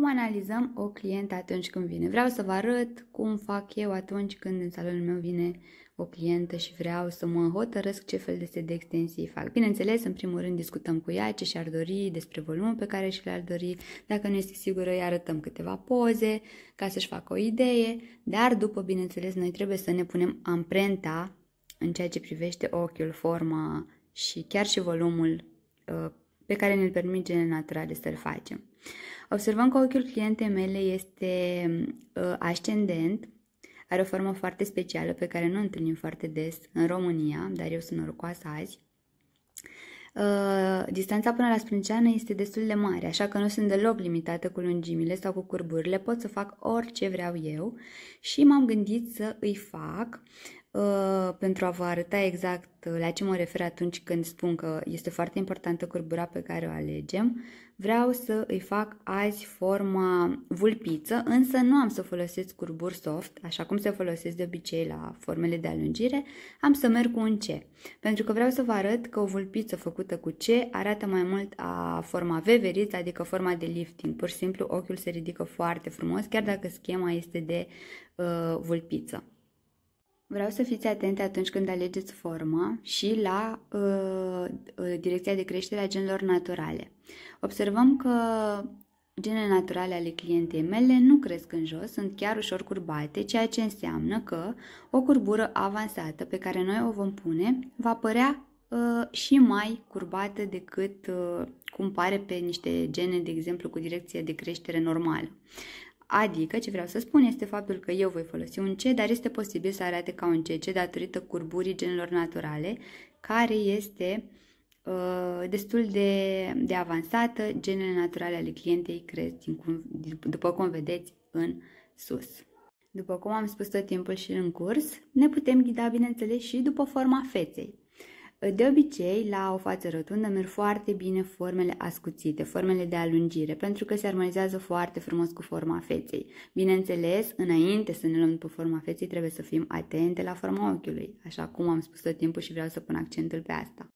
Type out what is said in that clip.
Cum analizăm o clientă atunci când vine? Vreau să vă arăt cum fac eu atunci când în salonul meu vine o clientă și vreau să mă hotărăsc ce fel de set de extensii fac. Bineînțeles, în primul rând discutăm cu ea ce și-ar dori, despre volumul pe care și l-ar dori, dacă nu este sigură îi arătăm câteva poze ca să-și facă o idee, dar după, bineînțeles, noi trebuie să ne punem amprenta în ceea ce privește ochiul, forma și chiar și volumul uh, pe care ne-l permit genul naturale să-l facem. Observăm că ochiul clientei mele este uh, ascendent, are o formă foarte specială pe care nu o întâlnim foarte des în România, dar eu sunt norocoasă azi. Uh, distanța până la sprânceană este destul de mare, așa că nu sunt deloc limitată cu lungimile sau cu curburile, pot să fac orice vreau eu și m-am gândit să îi fac Uh, pentru a vă arăta exact uh, la ce mă refer atunci când spun că este foarte importantă curbura pe care o alegem, vreau să îi fac azi forma vulpiță, însă nu am să folosesc curburi soft, așa cum se folosesc de obicei la formele de alungire, am să merg cu un C, pentru că vreau să vă arăt că o vulpiță făcută cu C arată mai mult a forma veveriță, adică forma de lifting, pur și simplu ochiul se ridică foarte frumos, chiar dacă schema este de uh, vulpiță. Vreau să fiți atente atunci când alegeți forma și la uh, uh, direcția de creștere a genelor naturale. Observăm că genele naturale ale clientei mele nu cresc în jos, sunt chiar ușor curbate, ceea ce înseamnă că o curbură avansată pe care noi o vom pune va părea uh, și mai curbată decât uh, cum pare pe niște gene, de exemplu, cu direcția de creștere normală. Adică, ce vreau să spun este faptul că eu voi folosi un C, dar este posibil să arate ca un CC datorită curburii genelor naturale, care este uh, destul de, de avansată. Genele naturale ale clientei cresc, din cum, după cum vedeți, în sus. După cum am spus tot timpul și în curs, ne putem ghida, bineînțeles, și după forma feței. De obicei, la o față rotundă merg foarte bine formele ascuțite, formele de alungire, pentru că se armonizează foarte frumos cu forma feței. Bineînțeles, înainte să ne luăm după forma feței, trebuie să fim atente la forma ochiului, așa cum am spus tot timpul și vreau să pun accentul pe asta.